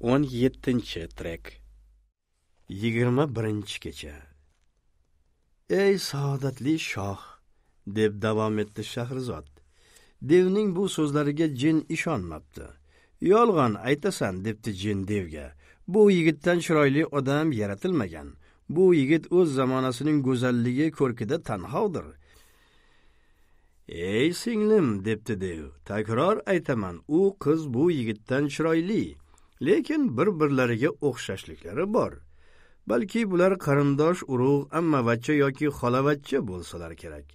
o'n yettinchi trek yigirma birinchi kecha ey saodatli shoh deb davom etdi shahrizod devning bu so'zlariga jin ishonmabdi yolg'on aytasan debdi jin devga bu yigitdan chiroyli odam yaratilmagan bu yigit o'z zamonasining go'zalligi ko'rkida tanhovdir ey singlim debdi dev takror aytaman u qiz bu yigitdan chiroyli lekin bir birlariga o'xshashliklari bor balki bular qarindosh urug' ammavachcha yoki xolavachcha bo'lsalar kerak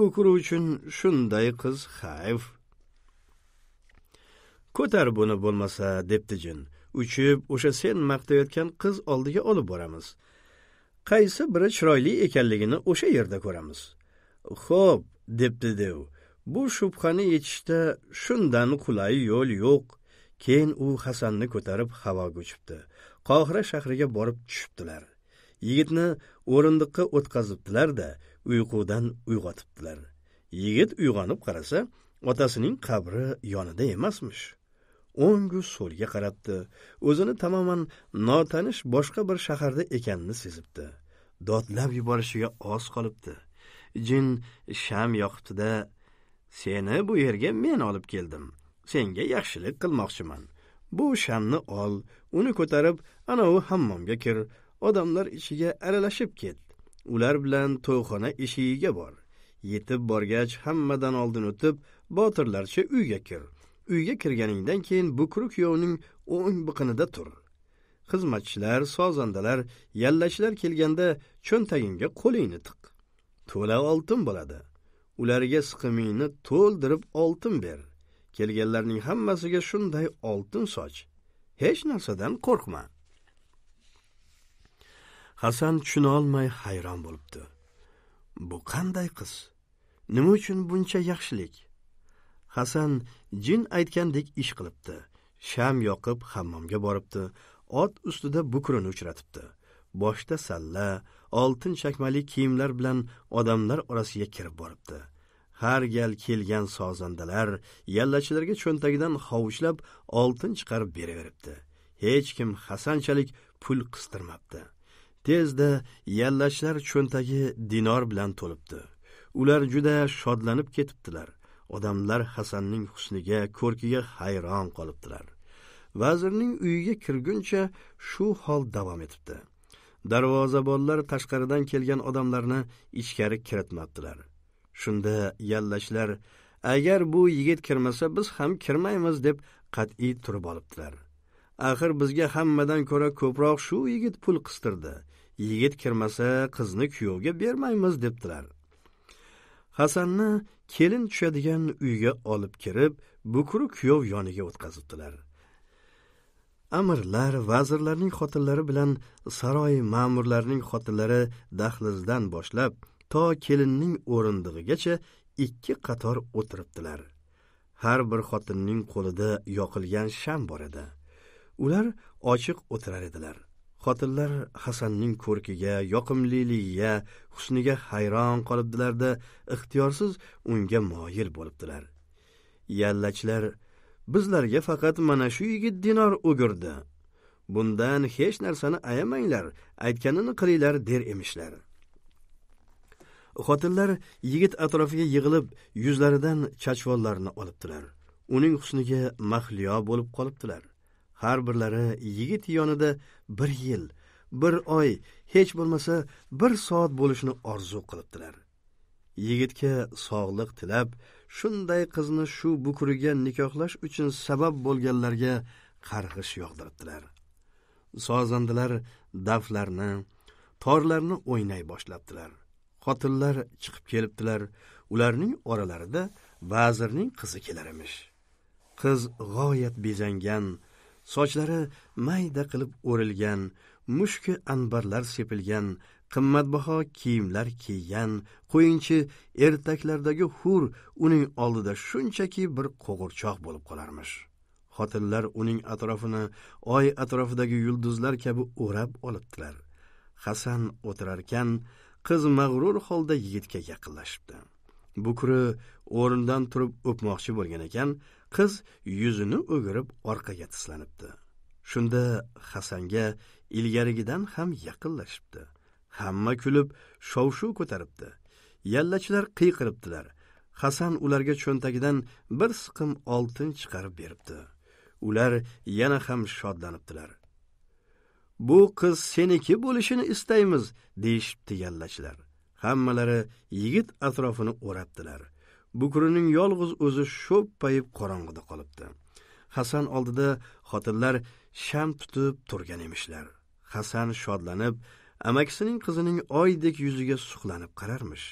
bukri uchun shunday qiz hayf ko'tar buni bo'lmasa debdi jin uchib o'sha sen maqtayotgan qiz oldiga olib boramiz qaysi biri chiroyli ekanligini o'sha yerda ko'ramiz xo'p debdi dev bu shubhani yechishda shundan qulay yo'l yo'q keyin u hasanni ko'tarib havoga uchibdi qohira shahriga borib tushibdilar yigitni o'rindiqqa o'tkazibdilar da uyqudan uyg'otibdilar yigit uyg'onib qarasa otasining qabri yonida emasmish o'ngu so'lga qarabdi o'zini tamoman notanish boshqa bir shaharda ekanini sezibdi dodlab yuborishiga oz qolibdi jin sham yoqibdida seni bu yerga men olib keldim senga yaxshilik qilmoqchiman bu shamni ol uni ko'tarib anavi hammomga kir odamlar ichiga aralashib ket ular bilan to'yxona eshigiga bor yetib borgach hammadan oldin o'tib botirlarcha uyga kir uyga kirganingdan keyin bukri kuyovning o'ng biqinida tur xizmatchilar sozandalar yallachilar kelganda cho'ntagingga qo'lingni tiq to'la oltin bo'ladi ularga siqimingni to'ldirib oltin ber kelganlarning hammasiga shunday oltin soch hech narsadan qo'rqma hasan tushunolmay hayron bo'libdi bu qanday qiz nima uchun buncha yaxshilik hasan jin aytgandek ish qilibdi sham yoqib hammomga boribdi ot ustida bukrini uchratibdi boshda salla oltin chakmali kiyimlar bilan odamlar orasiga kirib boribdi har gal kelgan sozandalar yallachilarga cho'ntagidan hovuchlab oltin chiqarib beraveribdi hech kim hasanchalik pul qistirmabdi tezda yallachilar cho'ntagi dinor bilan to'libdi ular juda shodlanib ketibdilar odamlar hasanning husniga ko'rkiga hayron qolibdilar vazirning uyiga kirguncha shu hol davom etibdi darvozabonlar tashqaridan kelgan odamlarni ichkari kiritmabdilar shunda yallashlar agar bu yigit kirmasa biz ham kirmaymiz deb qat'iy turib olibdilar axir bizga hammadan ko'ra ko'proq shu yigit pul qistirdi yigit kirmasa qizni kuyovga bermaymiz debdilar hasanni kelin tushadigan uyga olib kirib bukri kuyov yoniga o'tkazibdilar amirlar vazirlarning xotinlari bilan saroy ma'murlarining xotinlari dahlizdan boshlab to kelinning o'rindig'igacha ikki qator o'tiribdilar har bir xotinning qo'lida yoqilgan sham bor edi ular ochiq o'tirar edilar xotinlar hasanning ko'rkiga yoqimliligiga husniga hayron qolibdilarda ixtiyorsiz unga moyil bo'libdilar yallachilar bizlarga faqat mana shu yigit dinor o'girdi bundan hech narsani ayamanglar aytganini qilinglar der emishlar xotinlar yigit atrofiga yig'ilib yuzlaridan chachvonlarni olibdilar uning husniga mahliyo bo'lib qolibdilar har birlari yigit yonida bir yil bir oy hech bo'lmasa bir soat bo'lishni orzu qilibdilar yigitga sog'liq tilab shunday qizni shu bukuriga nikohlash uchun sabab bo'lganlarga qarg'ish yog'diribdilar sozandilar daflarni torlarni o'ynay boshlabdilar xotinlar chiqib kelibdilar ularning oralarida vazirning qizi kelarmish qiz g'oyat bezangan sochlari mayda qilib o'rilgan mushki anbarlar sepilgan qimmatbaho kiyimlar kiygan qo'yinchi ertaklardagi hur uning oldida shunchaki bir qo'g'irchoq bo'lib qolarmish xotinlar uning atrofini oy atrofidagi yulduzlar kabi o'rab olibdilar hasan o'tirarkan qiz mag'rur holda yigitga yaqinlashibdi bukri o'rnidan turib o'pmoqchi bo'lgan ekan qiz yuzini o'girib orqaga tislanibdi shunda hasanga ilgarigidan ham yaqinlashibdi hamma kulib shov shuv ko'taribdi yallachilar qiyqiribdilar hasan ularga cho'ntagidan bir siqim oltin chiqarib beribdi ular yana ham shodlanibdilar bu qiz seniki bo'lishini istaymiz deyishibdi yallachilar hammalari yigit atrofini o'rabdilar bukrining yolg'iz o'zi sho'ppayib qorong'ida qolibdi hasan oldida xotinlar sham tutib turgan emishlar hasan shodlanib amakisining qizining oydek yuziga suqlanib qararmish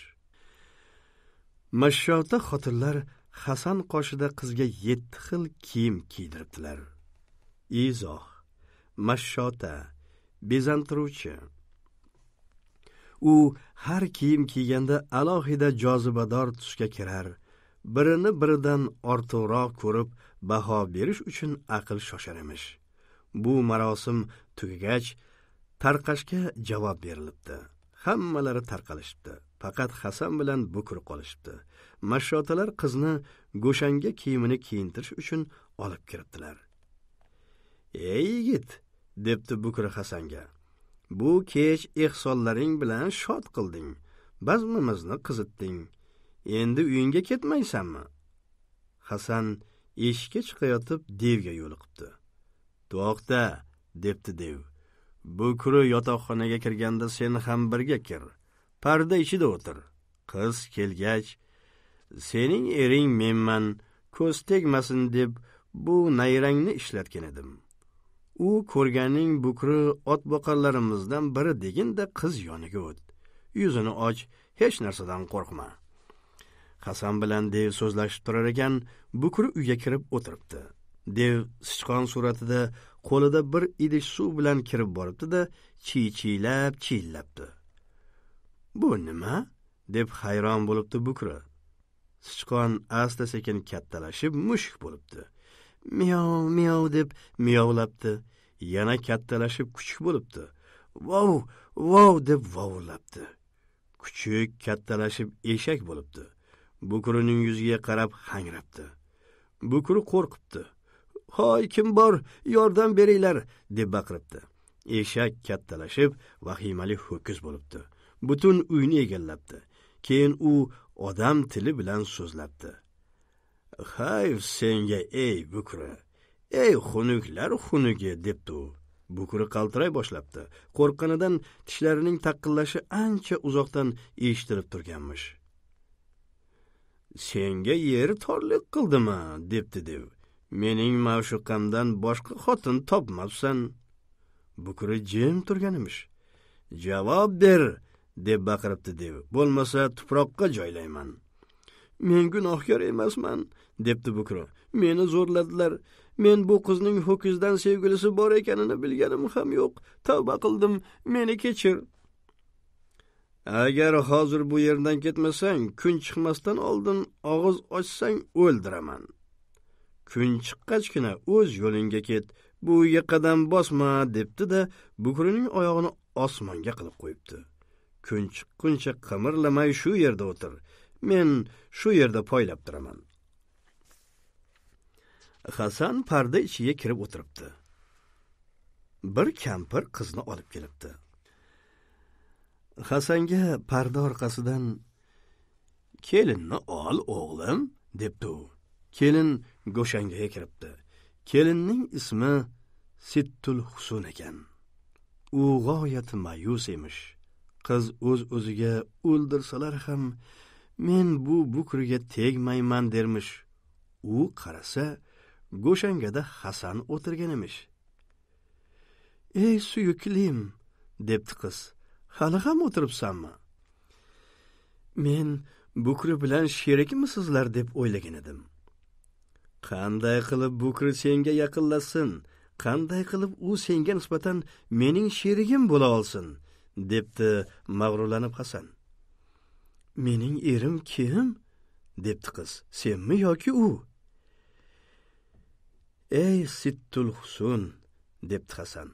mashshota xotinlar hasan qoshida qizga yetti xil kiyim kiydiribdilar izoh mashshota bezantiruvchi u har kiyim kiyganda alohida jozibador tusga kirar birini biridan ortiqroq ko'rib baho berish uchun aql shoshar emish bu marosim tugagach tarqashga javob berilibdi hammalari tarqalishibdi faqat hasan bilan bukur qolishibdi mashshotalar qizni go'shanga kiyimini kiyintirish uchun olib kiribdilar ey yigit debdi bukri hasanga bu kech ehsonlaring bilan shod qilding bazmimizni qizitding endi uyingga ketmaysanmi hasan eshikka chiqayotib devga yo'liqibdi to'xta debdi dev bukri yotoqxonaga kirganda sen ham birga kir parda ichida o'tir qiz kelgach sening ering menman ko'z tegmasin deb bu nayrangni ishlatgan edim u ko'rganning bukri ot boqarlarimizdan biri deginda qiz yoniga o't yuzini och hech narsadan qo'rqma hasan bilan dev so'zlashib turar ekan bukri uyga kirib o'tiribdi dev sichqon suratida qo'lida bir idish suv bilan kirib boribdi chiy-chiylab chiyillabdi bu nima deb hayron bo'libdi bukri sichqon asta sekin kattalashib mushuk bo'libdi miyov miyov deb miyovlabdi yana kattalashib kuchuk bo'libdi vov vov deb vovullabdi kuchuk kattalashib eshak bo'libdi bukrining yuziga qarab hangrabdi bukri qo'rqibdi hoy kim bor yordam beringlar deb baqiribdi eshak kattalashib vahimali ho'kiz bo'libdi butun uyni egallabdi keyin u odam tili bilan so'zlabdi hay senga ey bukri ey xunuklar xunugi debdi u bukri qaltiray boshlabdi qo'rqqanidan tishlarining taqillashi ancha uzoqdan eshitilib turganmish senga yer torlik qildimi debdi dev mening mavshuqamdan boshqa xotin topmabsan bukri jim turgan emish javob ber deb baqiribdi dev bo'lmasa tuproqqa joylayman men gunohkor emasman debdi bukro meni zo'rladilar men bu qizning ho'kizdan sevgilisi bor ekanini bilganim ham yo'q tavba qildim meni kechir agar hozir bu yerdan ketmasang kun chiqmasdan oldin og'iz ochsang o'ldiraman kun chiqqachgina o'z yo'lingga ket bu uyga qadam bosma debdi da bukrining oyog'ini osmonga qilib qo'yibdi kun chiqquncha qimirlamay shu yerda o'tir men shu yerda poylab turaman hasan parda ichiga kirib o'tiribdi bir kampir qizni olib kelibdi hasanga parda orqasidan kelinni ol o'g'lim debdi u kelin go'shangaga kiribdi kelinning ismi sittul husun ekan u g'oyat mayus emish qiz o'z o'z o'ziga o'ldirsalar ham men bu bukriga tegmayman dermish u qarasa go'shangada hasan o'tirgan emish ey suyuklim debdi qiz hali ham o'tiribsanmi men bukri bilan sherikmisizlar deb o'ylagan edim qanday qilib bukri senga yaqinlashsin qanday qilib u senga nisbatan mening sherigim bo'la olsin debdi mag'rurlanib hasan mening erim kim debdi qiz senmi yoki u ey sittul husun debdi hasan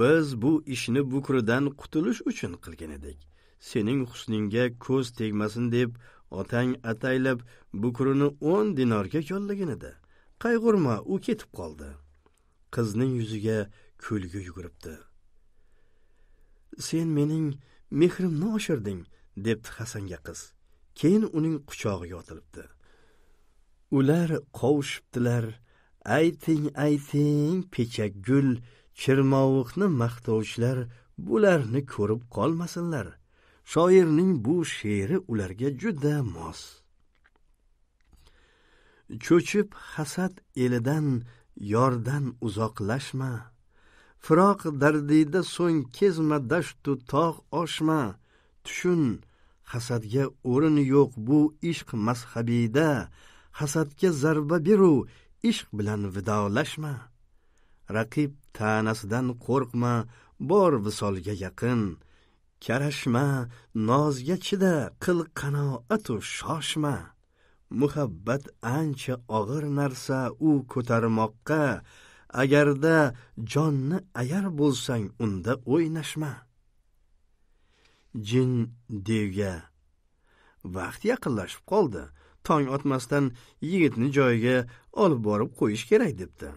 biz bu ishni bukridan qutulish uchun qilgan edik sening husningga ko'z tegmasin deb otang ataylab bukrini o'n dinorga yollagan edi qayg'urma u ketib qoldi qizning yuziga kulgi yuguribdi sen mening mehrimni oshirding debdi hasanga qiz keyin uning quchog'iga otilibdi ular qovushibdilar ayting ayting pechakgul chirmovuqni maqtovchilar bularni ko'rib qolmasinlar shoirning bu she'ri ularga juda mos cho'chib hasad elidan yordan uzoqlashma firoq dardida so'ng kezma dashtu tog' oshma tushun hasadga o'rini yo'q bu ishq mazhabida hasadga zarba beru ishq bilan vidolashma raqib ta'nasidan qo'rqma bor visolga yaqin karashma nozga chida qil qanoatu shoshma muhabbat ancha og'ir narsa u ko'tarmoqqa agarda jonni ayar bo'lsang unda o'ynashma jin devga vaqt yaqinlashib qoldi tong otmasdan yigitni joyiga olib borib qo'yish kerak debdi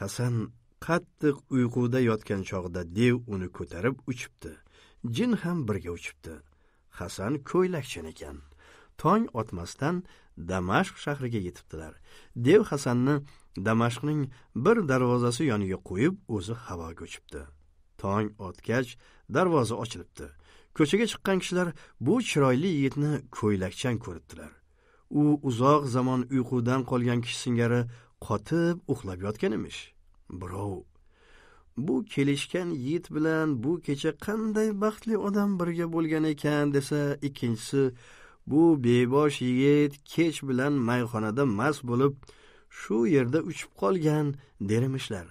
hasan qattiq uyquda yotgan chog'ida dev uni ko'tarib uchibdi jin ham birga uchibdi hasan ko'ylakchin ekan tong otmasdan damashq shahriga yetibdilar dev hasanni damashqning bir darvozasi yoniga qo'yib o'zi havoga uchibdi tong otgach darvoza ochilibdi ko'chaga chiqqan kishilar bu chiroyli yigitni ko'ylakchan ko'ribdilar u uzoq zamon uyqudan qolgan kishi singari qotib uxlab yotgan emish birov bu kelishgan yigit bilan bu kecha qanday baxtli odam birga bo'lgan ekan desa ikkinchisi bu bebosh yigit kech bilan mayxonada mast bo'lib shu yerda uchib qolgan derimishlar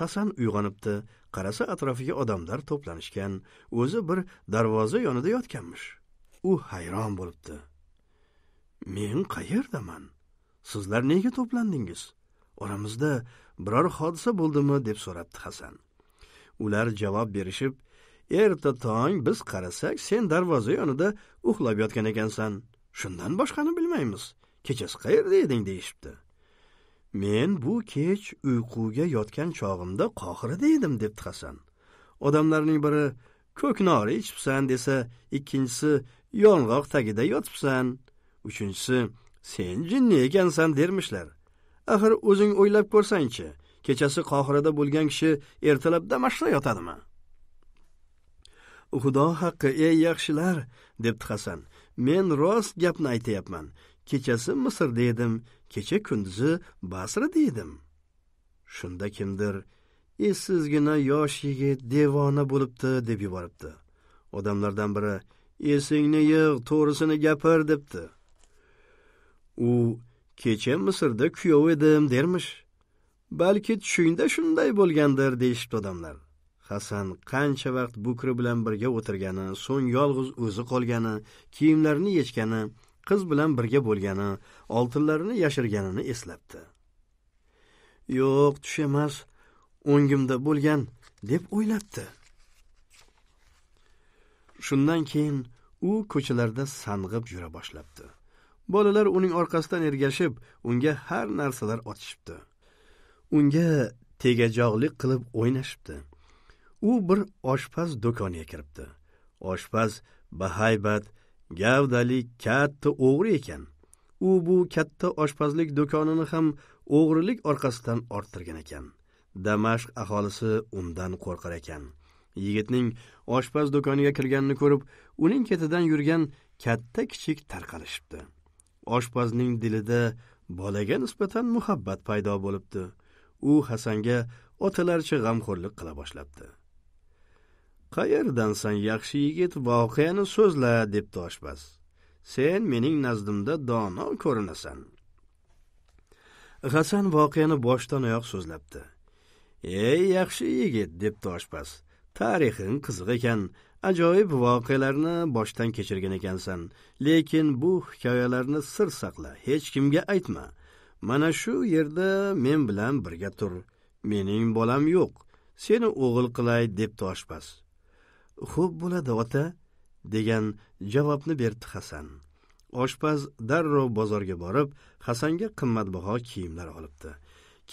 hasan uyg'onibdi qarasa atrofiga odamlar to'planishgan o'zi bir darvoza yonida yotganmish u hayron bo'libdi men qayerdaman sizlar nega to'plandingiz oramizda biror hodisa bo'ldimi deb so'rabdi hasan ular javob berishib erta tong biz qarasak sen darvoza yonida uxlab yotgan ekansan shundan boshqani bilmaymiz kechasi qayerda eding deyishibdi men bu kech uyquga yotgan chog'imda qohirada edim debdi hasan odamlarning biri ko'knori ichibsan desa ikkinchisi yong'oq tagida yotibsan uchinchisi sen jinni ekansan dermishlar axir o'zing o'ylab ko'rsangchi kechasi qohirada bo'lgan kishi ertalab damashqda yotadimi xudo haqqi ey yaxshilar debdi hasan men rost gapni aytyapman kechasi misrda edim kecha kunduzi basrada edim shunda kimdir essizgina yosh yigit devona bo'libdi deb yuboribdi odamlardan biri esingni yig' to'g'risini gapir debdi u kecha misrda kuyov edim dermish balki tushingda shunday bo'lgandir deyishibdi odamlar hasan qancha vaqt bukri bilan birga o'tirgani so'ng yolg'iz o'zi qolgani kiyimlarini yechgani qiz bilan birga bo'lgani oltinlarini yashirganini eslabdi yo'q tush emas o'ngimda bo'lgan deb o'ylabdi shundan keyin u ko'chalarda sang'ib yura boshlabdi bolalar uning orqasidan ergashib unga har narsalar otishibdi unga tegajog'lik qilib o'ynashibdi u bir oshpaz do'koniga kiribdi oshpaz bahaybat gavdali katta o'g'ri ekan u bu katta oshpazlik do'konini ham o'g'rilik orqasidan orttirgan ekan damashq aholisi undan qo'rqar ekan yigitning oshpaz do'koniga kirganini ko'rib uning ketidan yurgan katta kichik tarqalishibdi oshpazning dilida bolaga nisbatan muhabbat paydo bo'libdi u hasanga otalarcha g'amxo'rlik qila boshlabdi qayerdansan yaxshi yigit voqeani so'zla debdi oshpaz sen mening nazdimda dono ko'rinasan g'asan voqeani boshdan oyoq so'zlabdi ey yaxshi yigit debdi oshpaz tarixing qiziq ekan ajoyib voqealarni boshdan kechirgan ekansan lekin bu hikoyalarni sir saqla hech kimga aytma mana shu yerda men bilan birga tur mening bolam yo'q seni o'g'il qilay debdi oshpaz xo'p bo'ladi ota degan javobni berdi hasan oshpaz darrov bozorga borib hasanga qimmatbaho kiyimlar olibdi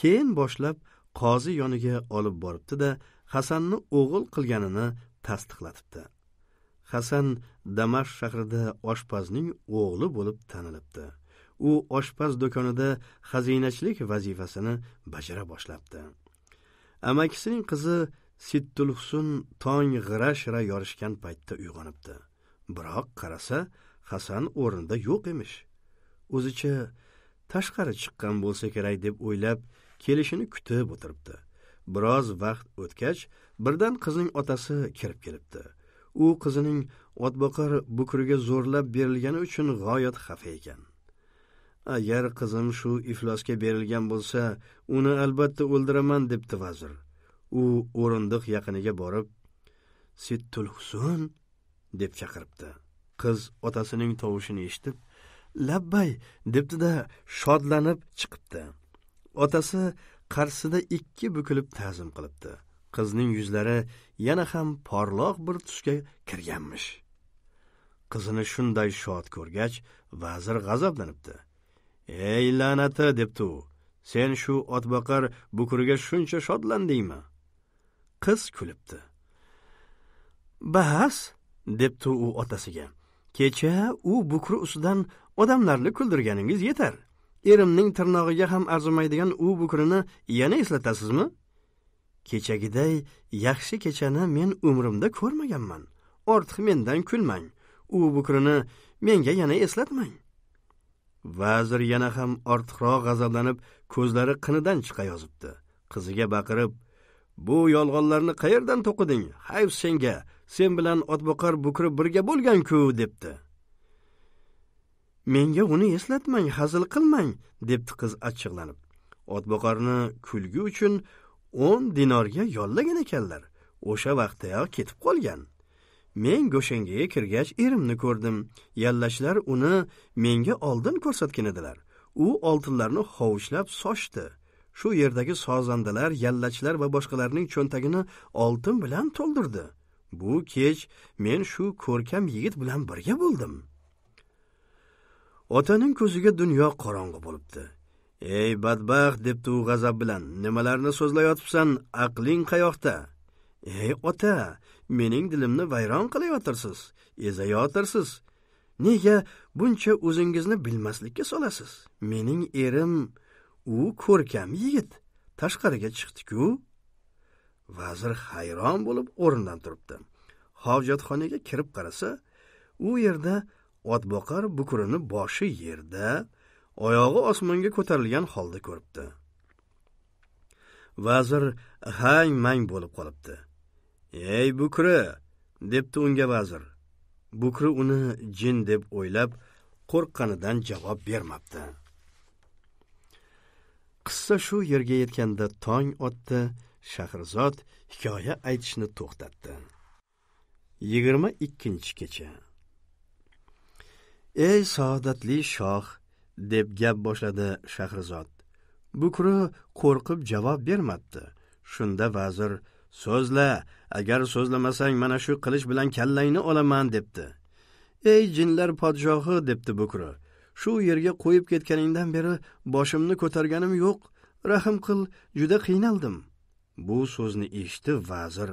keyin boshlab qozi yoniga olib boribdi da hasanni o'g'il qilganini tasdiqlatibdi hasan damash shahrida oshpazning o'g'li bo'lib tanilibdi u oshpaz do'konida xazinachilik vazifasini bajara boshlabdi amakisining qizi sittulhsun tong g'ira shira yorishgan paytda uyg'onibdi biroq qarasa hasan o'rnida yo'q emish o'zicha tashqari chiqqan bo'lsa kerak deb o'ylab kelishini kutib o'tiribdi biroz vaqt o'tgach birdan qizning otasi kirib kelibdi u qizining otboqar bukriga zo'rlab berilgani uchun g'oyat xafa ekan agar qizim shu iflosga berilgan bo'lsa uni albatta o'ldiraman debdi vazir u o'rindiq yaqiniga borib sittul husun deb chaqiribdi qiz otasining tovushini eshitib labbay debdida shodlanib chiqibdi otasi qarsida ikki bukilib ta'zim qilibdi qizning yuzlari yana ham porloq bir tusga kirganmish qizini shunday shod ko'rgach vazir g'azablanibdi ey la'nati debdi u sen shu otboqar bukuriga shuncha shodlandingmi qiz kulibdi bas debdi u otasiga kecha u bukri ustidan odamlarni kuldirganingiz yetar erimning tirnog'iga ham arzimaydigan u bukrini yana eslatasizmi kechagiday yaxshi kechani men umrimda ko'rmaganman ortiq mendan kulmang u bukrini menga yana eslatmang vazir yana ham ortiqroq g'azablanib ko'zlari qinidan chiqa yozibdi qiziga baqirib bu yolg'onlarni qayerdan to'qiding hayf senga sen bilan otboqar bukri birga bo'lganku debdi menga uni eslatmang hazil qilmang debdi qiz achchiqlanib otboqarni kulgi uchun o'n dinorga yollagan ekanlar o'sha vaqtdayoq ketib qolgan men go'shangaga kirgach erimni ko'rdim yallashlar uni menga oldin ko'rsatgan edilar u oltinlarni hovuchlab sochdi shu yerdagi sozandalar yallachilar va boshqalarning cho'ntagini oltin bilan to'ldirdi bu kech men shu ko'rkam yigit bilan birga bo'ldim otaning ko'ziga dunyo qorong'i bo'libdi ey badbaxt debdi u g'azab bilan nimalarni so'zlayotibsan aqling qayoqda ey ota mening dilimni vayron qilayotirsiz ezayotirsiz nega buncha o'zingizni bilmaslikka solasiz mening erim u ko'rkam yigit tashqariga chiqdiku vazir hayron bo'lib o'rnidan turibdi hojatxonaga kirib qarasa u yerda otboqar bukurini boshi yerda oyog'i osmonga ko'tarilgan holda ko'ribdi vazir hang mang bo'lib qolibdi ey bukri debdi unga vazir bukri uni jin deb o'ylab qo'rqqanidan javob bermabdi qissa shu yerga yetganda tong otdi shahrizod hikoya aytishni to'xtatdi yigirma ikkinchi kecha ey saodatli shoh deb gap boshladi shahrizod bukri qo'rqib javob bermadi shunda vazir so'zla agar so'zlamasang mana shu qilich bilan kallangni olaman debdi ey jinlar podshohi debdi bukri shu yerga qo'yib ketganingdan beri boshimni ko'targanim yo'q rahm qil juda qiynaldim bu so'zni eshitib vazir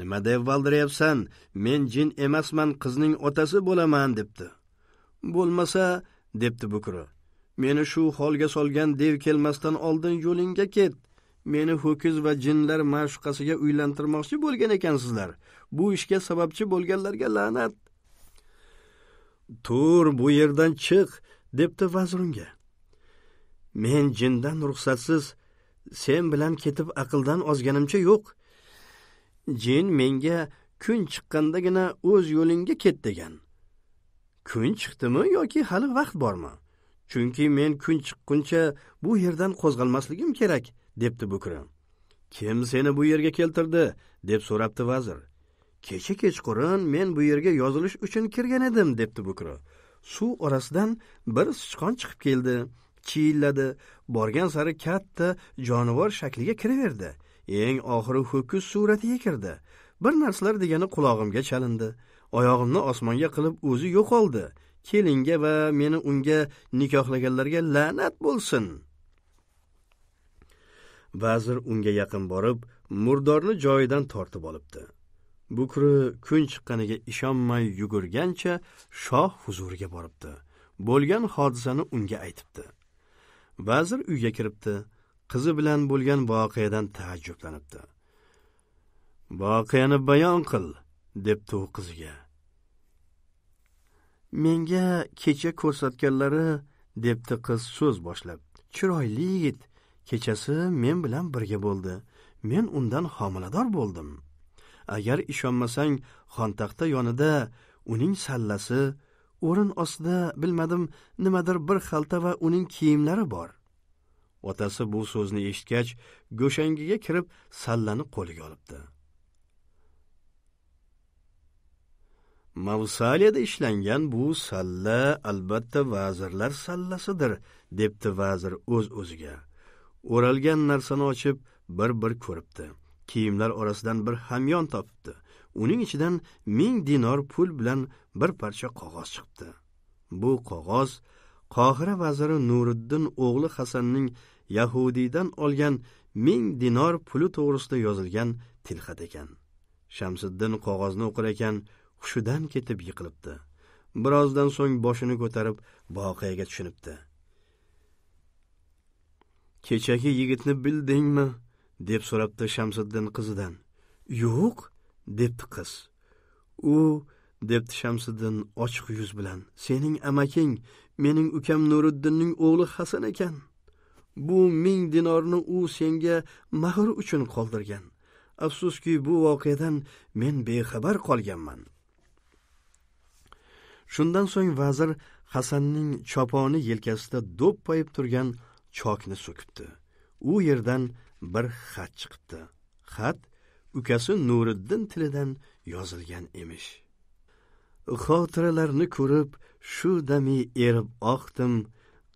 nima deb valdiryapsan men jin emasman qizning otasi bo'laman debdi bo'lmasa debdi bukri meni shu holga solgan dev kelmasdan oldin yo'lingga ket meni ho'kiz va jinlar ma'shuqasiga uylantirmoqchi bo'lgan ekansizlar bu ishga sababchi bo'lganlarga la'nat tur bu yerdan chiq debdi vazir unga men jindan ruxsatsiz sen bilan ketib aqldan ozganimcha yo'q jin menga kun chiqqandagina o'z yo'lingga ket degan kun chiqdimi yoki hali vaqt bormi chunki men kun chiqquncha bu yerdan qo'zg'almasligim kerak debdi bukri kim seni bu yerga keltirdi deb so'rabdi vazir kecha kechqurun men bu yerga yozilish uchun kirgan edim debdi bukro suv orasidan bir sichqon chiqib keldi chiyilladi borgan sari katta jonivor shakliga kiraverdi eng oxiri ho'kiz suratiga kirdi bir narsalar degani qulog'imga chalindi oyog'imni osmonga qilib o'zi yo'qoldi kelinga va meni unga nikohlaganlarga la'nat bo'lsin vazir unga yaqin borib murdorni joyidan tortib olibdi bukri kun chiqqaniga ishonmay yugurgancha shoh huzuriga boribdi bo'lgan hodisani unga aytibdi vazir uyga kiribdi qizi bilan bo'lgan voqeadan taajjublanibdi voqeani bayon qil debdi u qiziga menga kecha ko'rsatganlari debdi qiz so'z boshlab chiroyli yigit kechasi men bilan birga bo'ldi men undan homilador bo'ldim agar ishonmasang xontaxta yonida uning sallasi o'rin ostida bilmadim nimadir bir xalta va uning kiyimlari bor otasi bu so'zni eshitgach go'shangiga kirib sallani qo'liga olibdi mavsaliyada ishlangan bu salla albatta vazirlar sallasidir debdi vazir o'z o'z o'ziga o'ralgan narsani ochib bir bir ko'ribdi kiyimlar orasidan bir hamyon topibdi uning ichidan ming dinor pul bilan bir parcha qog'oz chiqdi bu qog'oz qohira vaziri nuriddin o'g'li hasanning yahudiydan olgan ming dinor puli to'g'risida yozilgan tilxat ekan shamsiddin qog'ozni o'qir ekan hushidan ketib yiqilibdi birozdan so'ng boshini ko'tarib voqeaga tushunibdi kechagi yigitni bildingmi deb so'rabdi shamsiddin qizidan yo'q debdi qiz u debdi shamsiddin ochiq yuz bilan sening amaking mening ukam nuriddinning o'g'li hasan ekan bu ming dinorni u senga mahr uchun qoldirgan afsuski bu voqeadan men bexabar qolganman shundan so'ng vazir hasanning choponi yelkasida do'ppayib turgan chokni so'kibdi u yerdan bir xat chiqibdi xat ukasi nuriddin tilidan yozilgan emish xotiralarni ko'rib shu dami erib oqdim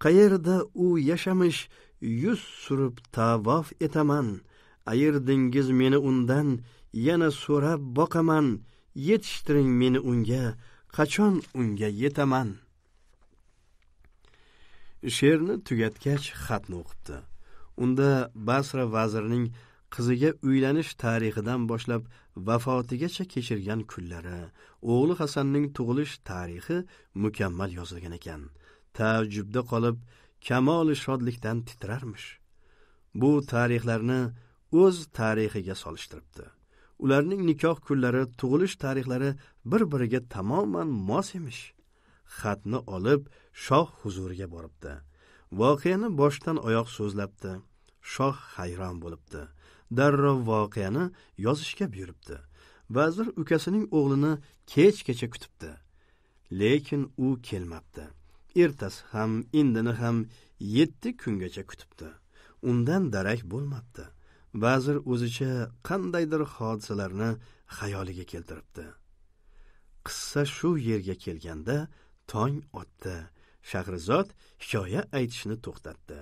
qayerda u yashamish yuz surib tavof etaman ayirdingiz meni undan yana so'rab boqaman yetishtiring meni unga qachon unga yetaman she'rni tugatgach xatni o'qibdi unda basra vazirining qiziga uylanish tarixidan boshlab vafotigacha kechirgan kunlari o'g'li hasanning tug'ilish tarixi mukammal yozilgan ekan taajjubda qolib kamoli shodlikdan titrarmish bu tarixlarni o'z tarixiga solishtiribdi ularning nikoh kunlari tug'ilish tarixlari bir biriga tamoman mos emish xatni olib shoh huzuriga boribdi voqeani boshdan oyoq so'zlabdi shoh hayron bo'libdi darrov voqeani yozishga buyuribdi vazir ukasining o'g'lini kechgacha kutibdi lekin u kelmabdi ertasi ham indini ham yetti kungacha kutibdi undan darak bo'lmabdi vazir o'zicha qandaydir hodisalarni xayoliga keltiribdi qissa shu yerga kelganda tong otdi shahrizod hikoya aytishni to'xtatdi